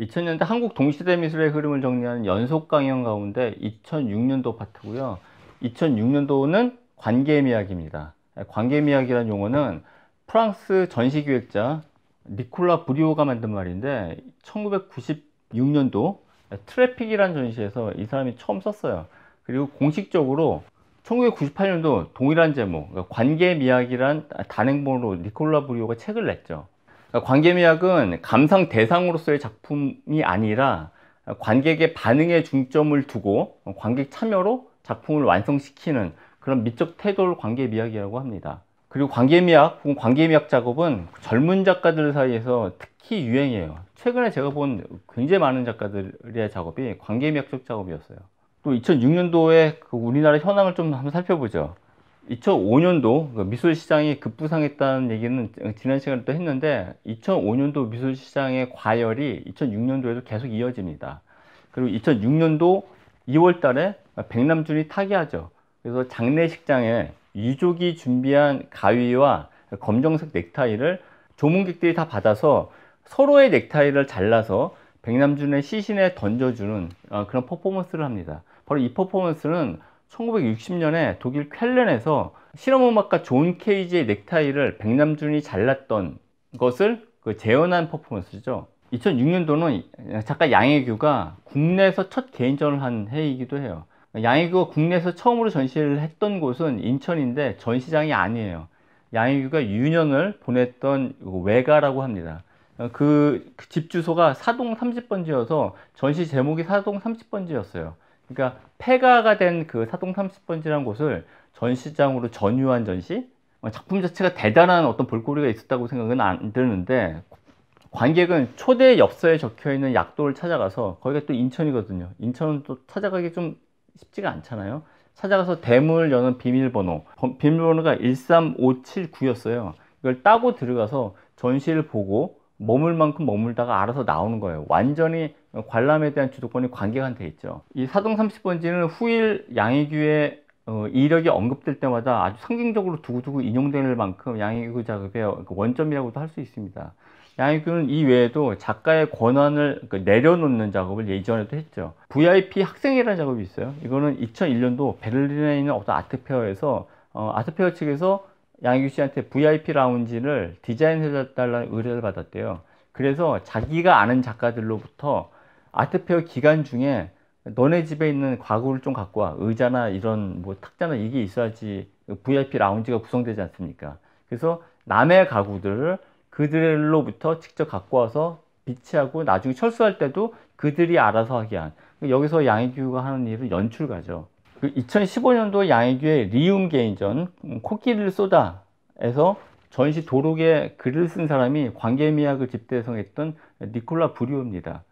2000년대 한국 동시대 미술의 흐름을 정리하는 연속 강연 가운데 2006년도 파트고요. 2006년도는 관계미학입니다. 관계미학이라는 용어는 프랑스 전시기획자 니콜라 브리오가 만든 말인데 1996년도 트래픽이라는 전시에서 이 사람이 처음 썼어요. 그리고 공식적으로 1998년도 동일한 제목 그러니까 관계미학이란 단행본으로 니콜라 브리오가 책을 냈죠. 관계미학은 감상 대상으로서의 작품이 아니라 관객의 반응에 중점을 두고 관객 참여로 작품을 완성시키는 그런 미적 태도를 관계미학이라고 합니다. 그리고 관계미학 혹은 관계미학 작업은 젊은 작가들 사이에서 특히 유행이에요. 최근에 제가 본 굉장히 많은 작가들의 작업이 관계미학적 작업이었어요. 또 2006년도에 그 우리나라 현황을 좀 한번 살펴보죠. 2005년도 그 미술 시장이 급부상했다는 얘기는 지난 시간에 또 했는데 2005년도 미술 시장의 과열이 2006년도에도 계속 이어집니다. 그리고 2006년도 2월 달에 백남준이 타계하죠. 그래서 장례식장에 유족이 준비한 가위와 검정색 넥타이를 조문객들이 다 받아서 서로의 넥타이를 잘라서 백남준의 시신에 던져주는 어, 그런 퍼포먼스를 합니다. 바로 이 퍼포먼스는 1960년에 독일 쾰른에서 실험음악가 존 케이지의 넥타이를 백남준이 잘랐던 것을 그 재현한 퍼포먼스죠. 2006년도는 작가 양혜규가 국내에서 첫 개인전을 한 해이기도 해요. 양혜규가 국내에서 처음으로 전시를 했던 곳은 인천인데 전시장이 아니에요. 양혜규가 유년을 보냈던 그 외가라고 합니다. 그집 그 주소가 사동 30번지여서 전시 제목이 사동 30번지였어요. 그러니까 폐가가 된 그 사동 30번지라는 곳을 전시장으로 전유한 전시 작품 자체가 대단한 어떤 볼거리가 있었다고 생각은 안 드는데 관객은 초대 엽서에 적혀 있는 약도를 찾아가서 거기가 또 인천이거든요. 인천은 또 찾아가기 좀 쉽지가 않잖아요. 찾아가서 대문을 여는 비밀번호 비밀번호가 13579였어요. 이걸 따고 들어가서 전시를 보고 머물 만큼 머물다가 알아서 나오는 거예요. 완전히 관람에 대한 주도권이 관객한테 있죠. 이 사동 30번지는 후일 양의규의 어, 이력이 언급될 때마다 아주 상징적으로 두고두고 인용될 만큼 양의규 작업의 그 원점이라고도 할 수 있습니다. 양의규는 이 외에도 작가의 권한을 그 내려놓는 작업을 예전에도 했죠. VIP 학생이라는 작업이 있어요. 이거는 2001년도 베를린에 있는 어떤 아트페어에서 어, 아트페어 측에서 양희규 씨한테 VIP 라운지를 디자인해달라는 의뢰를 받았대요. 그래서 자기가 아는 작가들로부터 아트페어 기간 중에 너네 집에 있는 과거를좀 갖고 와. 의자나 이런 뭐 탁자나 이게 있어야지 VIP 라운지가 구성되지 않습니까? 그래서 남의 가구들을 그들로부터 직접 갖고 와서 비치하고 나중에 철수할 때도 그들이 알아서 하게 한. 여기서 양희규가 하는 일은 연출가죠. 그 2015년도 양의규의 리움 개인전 음, 코끼리를 쏘다에서 전시 도록에 글을 쓴 사람이 관계미학을 집대성했던 니콜라 부리오입니다.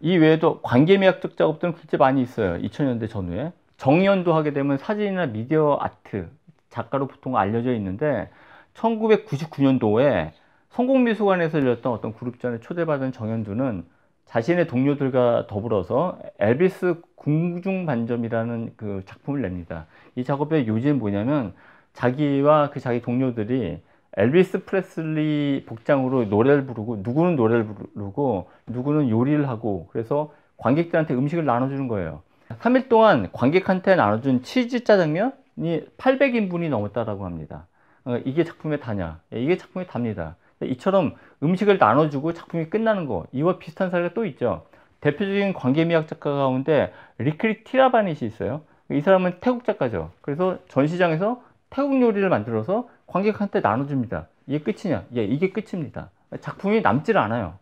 이 외에도 관계미학적 작업들은 진짜 많이 있어요. 2000년대 전후에. 정연도 하게 되면 사진이나 미디어 아트 작가로 보통 알려져 있는데 1999년도에 성공미술관에서 열렸던 어떤 그룹전에 초대받은 정연두는 자신의 동료들과 더불어서 엘비스 궁중 반점이라는 그 작품을 냅니다. 이 작업의 요지는 뭐냐면 자기와 그 자기 동료들이 엘비스 프레슬리 복장으로 노래를 부르고 누구는 노래를 부르고 누구는 요리를 하고 그래서 관객들한테 음식을 나눠주는 거예요. 3일 동안 관객한테 나눠준 치즈 짜장면이 800인분이 넘었다라고 합니다. 어, 이게 작품의 다냐? 예, 이게 작품의 답니다. 이처럼 음식을 나눠주고 작품이 끝나는 거 이와 비슷한 사례가 또 있죠. 대표적인 관계미학 작가 가운데 리크리 티라바닛이 있어요. 이 사람은 태국 작가죠. 그래서 전시장에서 태국 요리를 만들어서 관객한테 나눠줍니다. 이게 끝이냐? 예, 이게 끝입니다. 작품이 남질 않아요.